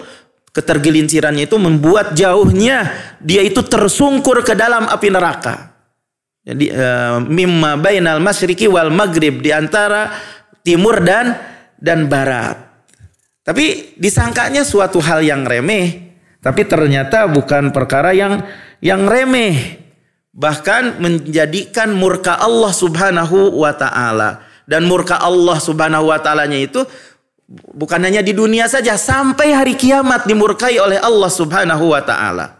ketergelincirannya itu membuat jauhnya dia itu tersungkur ke dalam api neraka. Jadi uh, mimma bainal masyriqi wal maghrib di antara timur dan dan barat. Tapi disangkanya suatu hal yang remeh, tapi ternyata bukan perkara yang yang remeh bahkan menjadikan murka Allah Subhanahu wa taala dan murka Allah Subhanahu wa taalanya itu bukan hanya di dunia saja sampai hari kiamat dimurkai oleh Allah Subhanahu wa taala.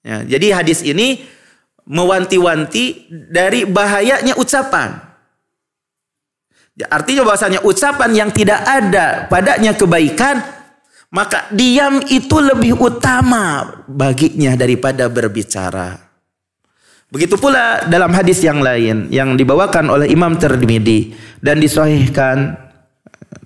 Ya, jadi hadis ini mewanti-wanti dari bahayanya ucapan. Artinya bahasanya ucapan yang tidak ada padanya kebaikan maka diam itu lebih utama baginya daripada berbicara. Begitu pula dalam hadis yang lain yang dibawakan oleh Imam Tirmidzi dan disahihkan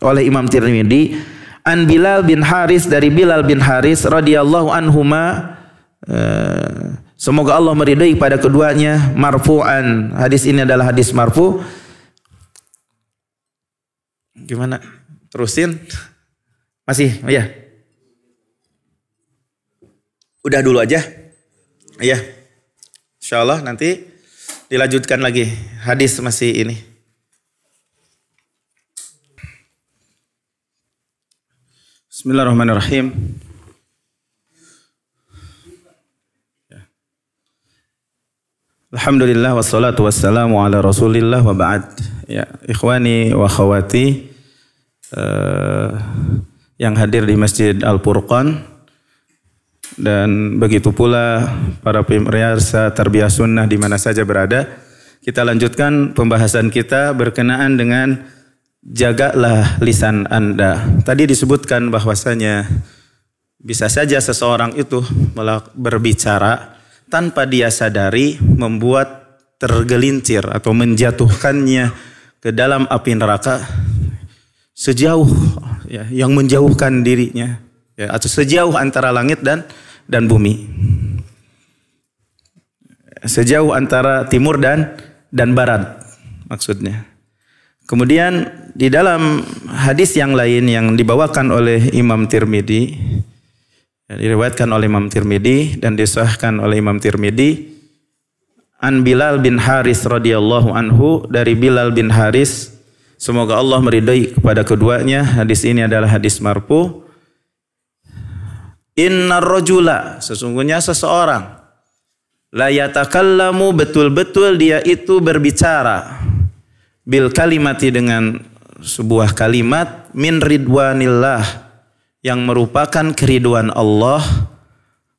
oleh Imam Tirmidzi An Bilal bin Haris dari Bilal bin Haris radhiyallahu anhuma eh, semoga Allah meridai pada keduanya marfu'an. Hadis ini adalah hadis marfu. Gimana? Terusin. Masih, ya. Udah dulu aja. Ya. Insya Allah nanti dilanjutkan lagi. Hadis masih ini. Bismillahirrahmanirrahim. Ya. Alhamdulillah wassalatu wassalamu ala rasulillah wa ba'd. Ya, ikhwani wa khawati. Eh, yang hadir di Masjid Al-Furqan dan begitu pula para pemirsa terbiasa sunnah di mana saja berada. Kita lanjutkan pembahasan kita berkenaan dengan jagalah lisan Anda. Tadi disebutkan bahwasanya bisa saja seseorang itu berbicara tanpa dia sadari membuat tergelincir atau menjatuhkannya ke dalam api neraka sejauh ya, yang menjauhkan dirinya ya, atau sejauh antara langit dan dan bumi. Sejauh antara timur dan dan barat maksudnya. Kemudian di dalam hadis yang lain yang dibawakan oleh Imam Tirmidzi ya, diriwayatkan oleh Imam Tirmidzi dan disahkan oleh Imam Tirmidzi an Bilal bin Haris radhiyallahu anhu dari Bilal bin Haris Semoga Allah meridai kepada keduanya. Hadis ini adalah hadis marfu. Inna rojula, sesungguhnya seseorang. La yatakallamu betul-betul dia itu berbicara. Bil kalimati dengan sebuah kalimat. Min ridwanillah. Yang merupakan keriduan Allah.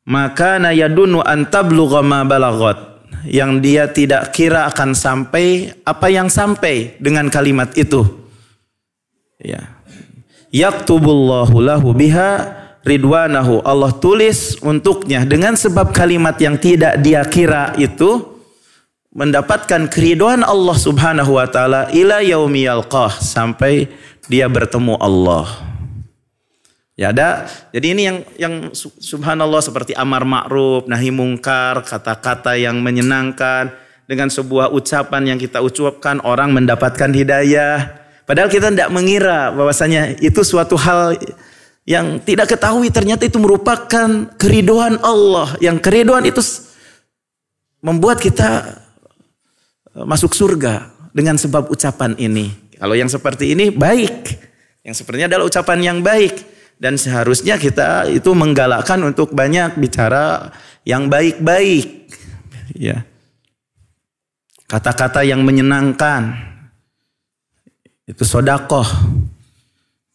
Maka na yadunu antablugha ma balagot yang dia tidak kira akan sampai apa yang sampai dengan kalimat itu. Ya. Yaktubullahu lahu biha ridwanahu. Allah tulis untuknya dengan sebab kalimat yang tidak dia kira itu mendapatkan keriduan Allah Subhanahu wa taala ila yaumi sampai dia bertemu Allah. Ya ada. Jadi ini yang yang subhanallah seperti amar ma'ruf, nahi mungkar, kata-kata yang menyenangkan dengan sebuah ucapan yang kita ucapkan orang mendapatkan hidayah. Padahal kita tidak mengira bahwasanya itu suatu hal yang tidak ketahui ternyata itu merupakan keriduan Allah. Yang keriduan itu membuat kita e, masuk surga dengan sebab ucapan ini. Kalau yang seperti ini baik. Yang sepertinya adalah ucapan yang baik dan seharusnya kita itu menggalakkan untuk banyak bicara yang baik-baik ya kata-kata yang menyenangkan itu sodakoh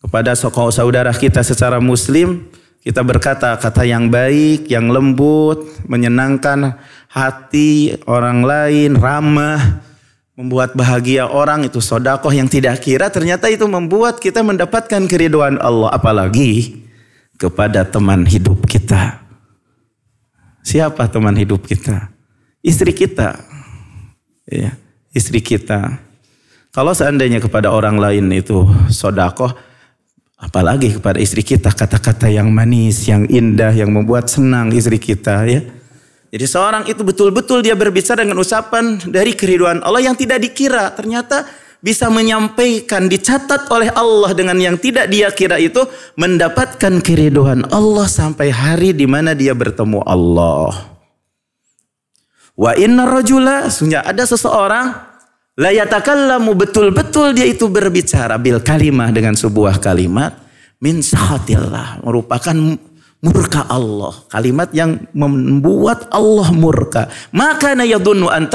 kepada saudara kita secara muslim kita berkata kata yang baik, yang lembut, menyenangkan hati orang lain, ramah membuat bahagia orang itu sodakoh yang tidak kira ternyata itu membuat kita mendapatkan keriduan Allah apalagi kepada teman hidup kita siapa teman hidup kita istri kita ya istri kita kalau seandainya kepada orang lain itu sodakoh apalagi kepada istri kita kata-kata yang manis yang indah yang membuat senang istri kita ya jadi seorang itu betul-betul dia berbicara dengan usapan dari keriduan Allah yang tidak dikira. Ternyata bisa menyampaikan, dicatat oleh Allah dengan yang tidak dia kira itu mendapatkan keriduan Allah sampai hari di mana dia bertemu Allah. Wa inna rajula, sunya ada seseorang layatakallamu betul-betul dia itu berbicara bil kalimah dengan sebuah kalimat min sahatillah merupakan murka Allah. Kalimat yang membuat Allah murka. Maka yadunnu an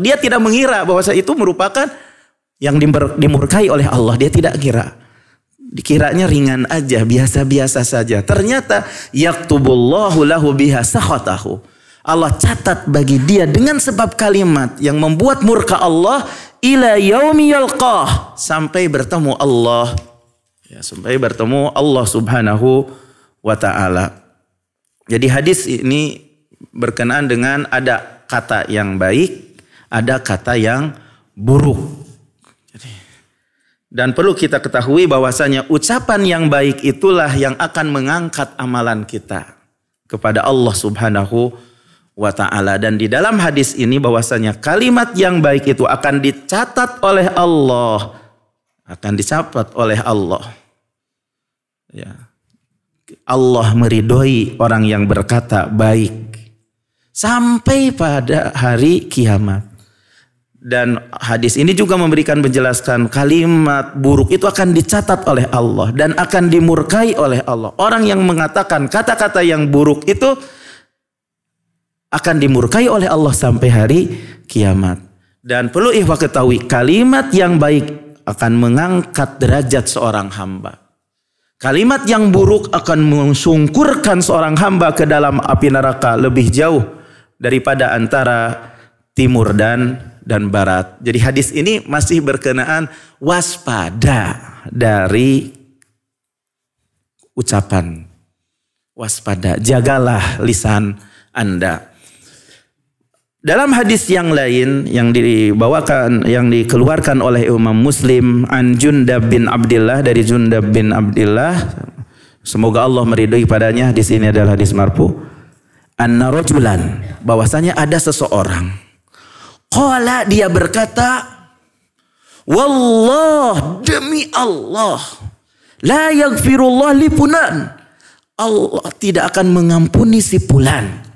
Dia tidak mengira bahwa itu merupakan yang dimurkai oleh Allah. Dia tidak kira. Dikiranya ringan aja, biasa-biasa saja. Ternyata yaktubullahu lahu biha Allah catat bagi dia dengan sebab kalimat yang membuat murka Allah ila yaumi sampai bertemu Allah ya, sampai bertemu Allah subhanahu wa taala. Jadi hadis ini berkenaan dengan ada kata yang baik, ada kata yang buruk. Dan perlu kita ketahui bahwasanya ucapan yang baik itulah yang akan mengangkat amalan kita kepada Allah Subhanahu wa taala dan di dalam hadis ini bahwasanya kalimat yang baik itu akan dicatat oleh Allah akan dicatat oleh Allah. Ya. Allah meridhoi orang yang berkata baik sampai pada hari kiamat. Dan hadis ini juga memberikan penjelasan kalimat buruk itu akan dicatat oleh Allah dan akan dimurkai oleh Allah. Orang yang mengatakan kata-kata yang buruk itu akan dimurkai oleh Allah sampai hari kiamat. Dan perlu ikhwa ketahui kalimat yang baik akan mengangkat derajat seorang hamba. Kalimat yang buruk akan mengsungkurkan seorang hamba ke dalam api neraka lebih jauh daripada antara timur dan dan barat. Jadi hadis ini masih berkenaan waspada dari ucapan. Waspada, jagalah lisan Anda. Dalam hadis yang lain yang dibawakan yang dikeluarkan oleh Imam Muslim an Jundab bin Abdullah dari Jundab bin Abdullah semoga Allah meridhoi padanya di sini adalah hadis marfu anna rajulan bahwasanya ada seseorang qala dia berkata wallah demi Allah la yaghfirullah li punan Allah tidak akan mengampuni si pulan."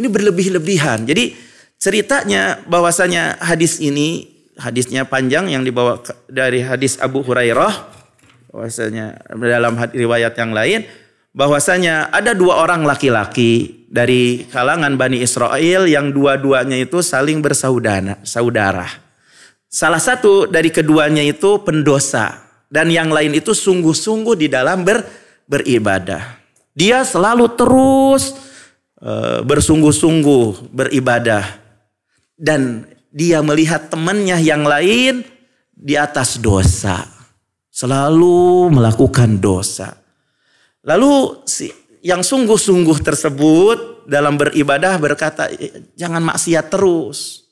Ini berlebih-lebihan. Jadi ceritanya bahwasanya hadis ini hadisnya panjang yang dibawa dari hadis Abu Hurairah bahwasanya dalam riwayat yang lain bahwasanya ada dua orang laki-laki dari kalangan Bani Israel yang dua-duanya itu saling bersaudara saudara. Salah satu dari keduanya itu pendosa dan yang lain itu sungguh-sungguh di dalam ber, beribadah. Dia selalu terus Eh, bersungguh-sungguh beribadah dan dia melihat temannya yang lain di atas dosa selalu melakukan dosa lalu si yang sungguh-sungguh tersebut dalam beribadah berkata jangan maksiat terus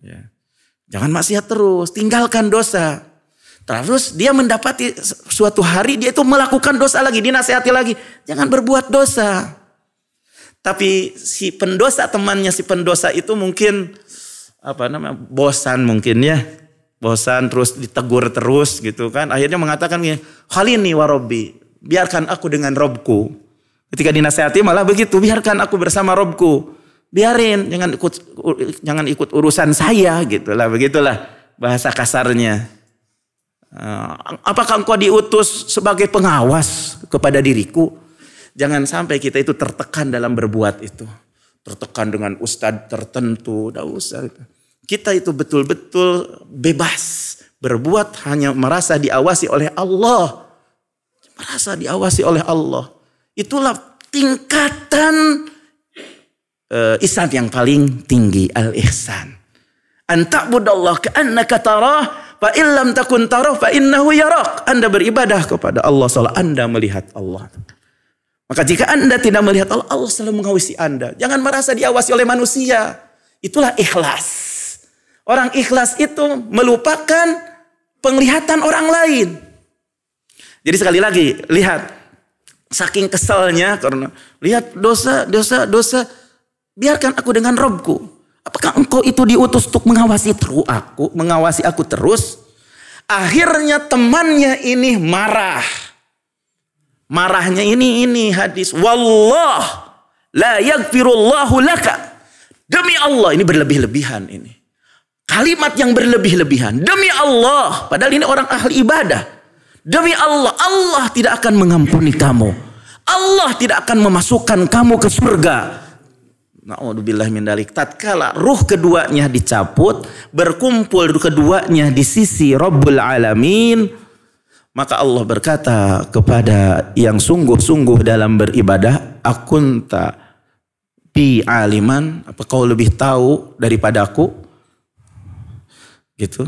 ya. jangan maksiat terus tinggalkan dosa Terus dia mendapati suatu hari dia itu melakukan dosa lagi, dinasehati lagi. Jangan berbuat dosa. Tapi si pendosa temannya si pendosa itu mungkin apa namanya bosan mungkin ya bosan terus ditegur terus gitu kan akhirnya mengatakan hal ini warobi biarkan aku dengan robku ketika dinasehati malah begitu biarkan aku bersama robku biarin jangan ikut jangan ikut urusan saya gitulah begitulah bahasa kasarnya eh, apakah engkau diutus sebagai pengawas kepada diriku Jangan sampai kita itu tertekan dalam berbuat itu. Tertekan dengan ustadz tertentu, tidak usah. Gitu. Kita itu betul-betul bebas. Berbuat hanya merasa diawasi oleh Allah. Merasa diawasi oleh Allah. Itulah tingkatan uh, ihsan yang paling tinggi. Al-ihsan. Antakbudallah ka'annaka tarah fa illam takun tarah fa innahu yarak. Anda beribadah kepada Allah soal Anda melihat Allah. Maka jika Anda tidak melihat Allah, Allah selalu mengawasi Anda. Jangan merasa diawasi oleh manusia. Itulah ikhlas. Orang ikhlas itu melupakan penglihatan orang lain. Jadi sekali lagi, lihat. Saking keselnya karena lihat dosa, dosa, dosa. Biarkan aku dengan Robku. Apakah engkau itu diutus untuk mengawasi terus aku, mengawasi aku terus? Akhirnya temannya ini marah Marahnya ini ini hadis. Wallah la yaghfirullahu laka. Demi Allah ini berlebih-lebihan ini. Kalimat yang berlebih-lebihan. Demi Allah. Padahal ini orang ahli ibadah. Demi Allah. Allah tidak akan mengampuni kamu. Allah tidak akan memasukkan kamu ke surga. Na'udzubillah min dalik. Tatkala ruh keduanya dicabut, berkumpul keduanya di sisi Rabbul Alamin, maka Allah berkata kepada yang sungguh-sungguh dalam beribadah, akunta bi aliman, apa kau lebih tahu daripada aku? Gitu.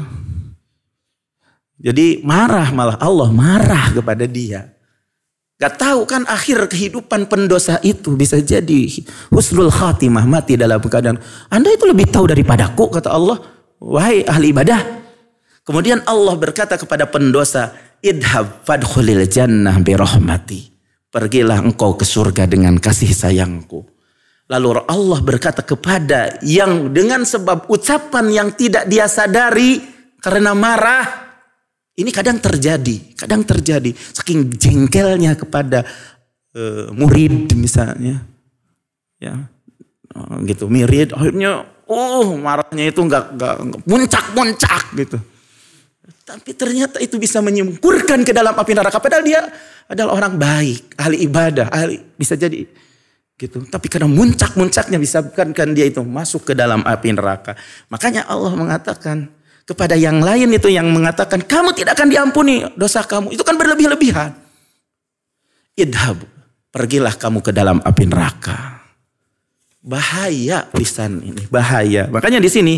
Jadi marah malah Allah marah kepada dia. Gak tahu kan akhir kehidupan pendosa itu bisa jadi husnul khatimah mati dalam keadaan Anda itu lebih tahu daripadaku kata Allah. Wahai ahli ibadah. Kemudian Allah berkata kepada pendosa, idhab fadkhulil jannah birahmati. Pergilah engkau ke surga dengan kasih sayangku. Lalu Allah berkata kepada yang dengan sebab ucapan yang tidak dia sadari karena marah. Ini kadang terjadi, kadang terjadi. Saking jengkelnya kepada uh, murid misalnya. Ya, oh, gitu murid akhirnya oh marahnya itu nggak nggak puncak puncak gitu tapi ternyata itu bisa menyempurkan ke dalam api neraka. Padahal dia adalah orang baik, ahli ibadah, ahli bisa jadi gitu. Tapi karena muncak-muncaknya bisa bukan kan dia itu masuk ke dalam api neraka. Makanya Allah mengatakan kepada yang lain itu yang mengatakan kamu tidak akan diampuni dosa kamu. Itu kan berlebih-lebihan. Idhab, pergilah kamu ke dalam api neraka. Bahaya lisan ini, bahaya. Makanya di sini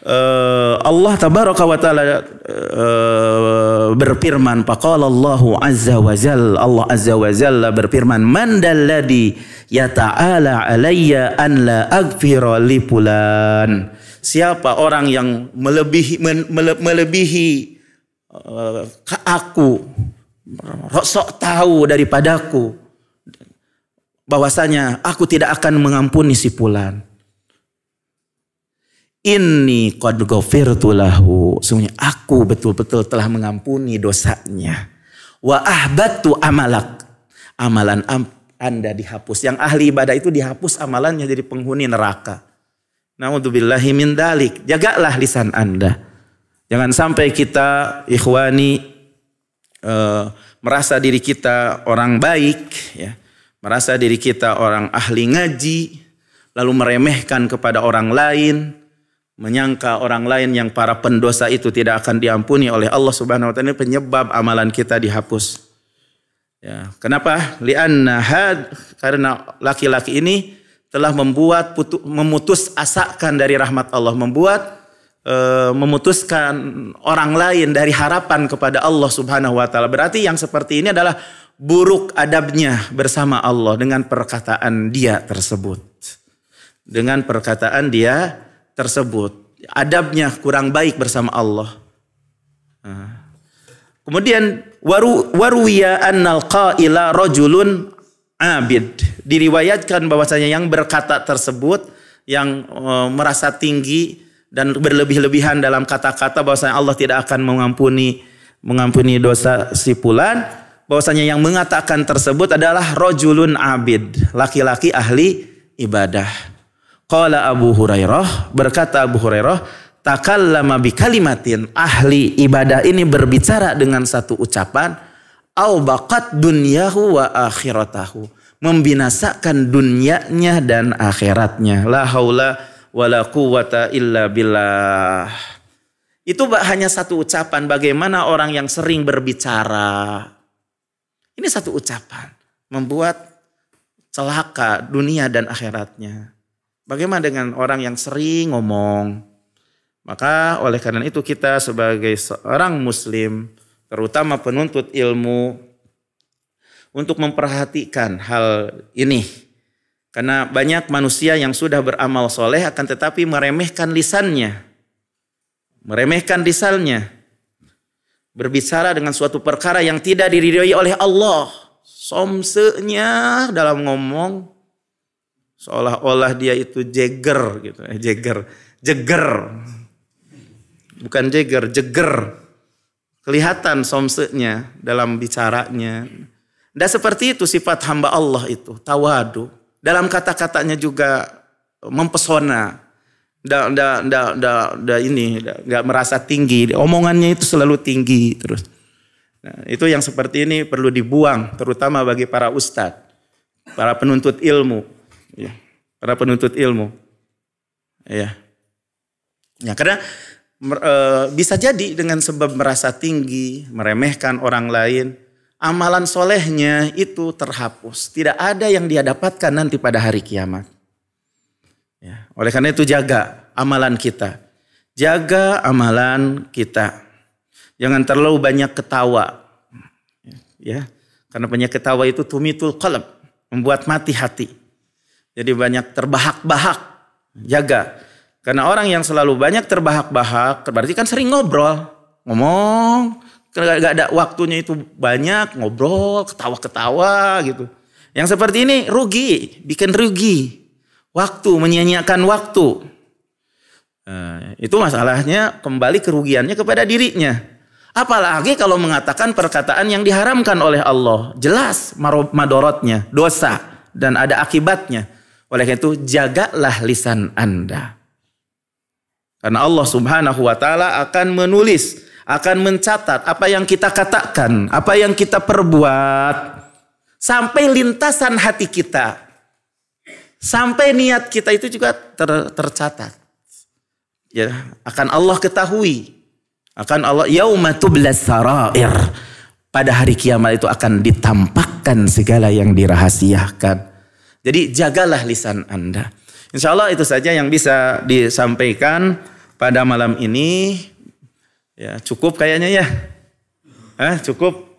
Eh, Allah tabaraka wa taala uh, berfirman faqala Allahu azza wa jal Allah azza wa jalla berfirman man dalladhi yata'ala alayya an la aghfira li fulan siapa orang yang melebihi mele, melebihi uh, aku sok tahu daripadaku bahwasanya aku tidak akan mengampuni si fulan ini qad ghafirtu lahu. Sungguhnya aku betul-betul telah mengampuni dosanya. Wa ahbatu amalak. Amalan Anda dihapus. Yang ahli ibadah itu dihapus amalannya jadi penghuni neraka. Naudzubillahi min dalik. Jagalah lisan Anda. Jangan sampai kita ikhwani eh, merasa diri kita orang baik ya merasa diri kita orang ahli ngaji, lalu meremehkan kepada orang lain, menyangka orang lain yang para pendosa itu tidak akan diampuni oleh Allah Subhanahu wa taala penyebab amalan kita dihapus. Ya, kenapa? Li'anna had karena laki-laki ini telah membuat putu, memutus asakan dari rahmat Allah, membuat e, memutuskan orang lain dari harapan kepada Allah Subhanahu wa taala. Berarti yang seperti ini adalah buruk adabnya bersama Allah dengan perkataan dia tersebut. Dengan perkataan dia tersebut. Adabnya kurang baik bersama Allah. Nah. Kemudian waru warwiya annal abid. Diriwayatkan bahwasanya yang berkata tersebut yang e, merasa tinggi dan berlebih-lebihan dalam kata-kata bahwasanya Allah tidak akan mengampuni mengampuni dosa si pulan. bahwasanya yang mengatakan tersebut adalah rojulun abid, laki-laki ahli ibadah. Qala Abu Hurairah, berkata Abu Hurairah, takallama bi kalimatin ahli ibadah ini berbicara dengan satu ucapan au baqat dunyahu wa akhiratahu membinasakan dunianya dan akhiratnya la haula wala quwata illa billah itu hanya satu ucapan bagaimana orang yang sering berbicara ini satu ucapan membuat celaka dunia dan akhiratnya Bagaimana dengan orang yang sering ngomong? Maka oleh karena itu kita sebagai seorang muslim, terutama penuntut ilmu, untuk memperhatikan hal ini. Karena banyak manusia yang sudah beramal soleh akan tetapi meremehkan lisannya. Meremehkan lisannya. Berbicara dengan suatu perkara yang tidak diridhoi oleh Allah. Somsenya dalam ngomong. Seolah-olah dia itu jeger gitu, eh, jeger, jeger. Bukan jeger, jeger. Kelihatan somsetnya dalam bicaranya. ndak seperti itu sifat hamba Allah itu, tawadu. Dalam kata-katanya juga mempesona. ndak da, da, da, ini, nggak merasa tinggi. Omongannya itu selalu tinggi terus. Nah, itu yang seperti ini perlu dibuang, terutama bagi para ustadz, para penuntut ilmu ya, para penuntut ilmu. Ya. Ya, karena e, bisa jadi dengan sebab merasa tinggi, meremehkan orang lain, amalan solehnya itu terhapus. Tidak ada yang dia dapatkan nanti pada hari kiamat. Ya. Oleh karena itu jaga amalan kita. Jaga amalan kita. Jangan terlalu banyak ketawa. Ya. Karena banyak ketawa itu tumitul qalb, membuat mati hati. Jadi banyak terbahak-bahak, jaga. Karena orang yang selalu banyak terbahak-bahak, berarti kan sering ngobrol, ngomong, nggak ada waktunya itu banyak ngobrol, ketawa-ketawa gitu. Yang seperti ini rugi, bikin rugi. Waktu menyia-nyiakan waktu. Nah, itu masalahnya kembali kerugiannya kepada dirinya. Apalagi kalau mengatakan perkataan yang diharamkan oleh Allah. Jelas madorotnya, dosa dan ada akibatnya. Oleh itu, jagalah lisan Anda. Karena Allah Subhanahu wa taala akan menulis, akan mencatat apa yang kita katakan, apa yang kita perbuat sampai lintasan hati kita. Sampai niat kita itu juga ter, tercatat. Ya, akan Allah ketahui. Akan Allah yauma sarair. Pada hari kiamat itu akan ditampakkan segala yang dirahasiakan jadi jagalah lisan Anda. Insya Allah itu saja yang bisa disampaikan pada malam ini. Ya cukup kayaknya ya. Hah, cukup.